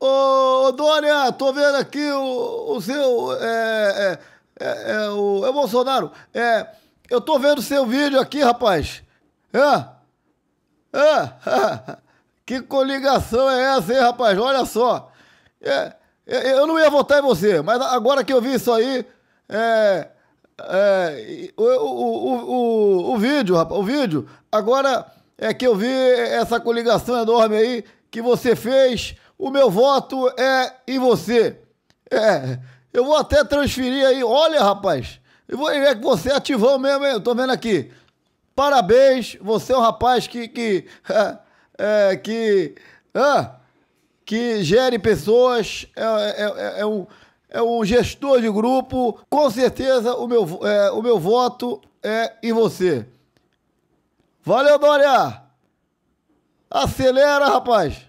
Ô, Dória, tô vendo aqui o, o seu. É, é, é, é, o, é o Bolsonaro. É, eu tô vendo seu vídeo aqui, rapaz. Hã? Hã? Que coligação é essa, hein, rapaz? Olha só. É, é, eu não ia votar em você, mas agora que eu vi isso aí. É, é, o, o, o, o, vídeo, rapaz, o vídeo. Agora é que eu vi essa coligação enorme aí que você fez o meu voto é em você. É, eu vou até transferir aí. Olha, rapaz, eu vou ver é que você é ativou mesmo, eu tô vendo aqui. Parabéns, você é um rapaz que. que. É, que. Ah, que gere pessoas, é, é, é, é, um, é um gestor de grupo. Com certeza o meu, é, o meu voto é em você. Valeu, Dória! Acelera, rapaz!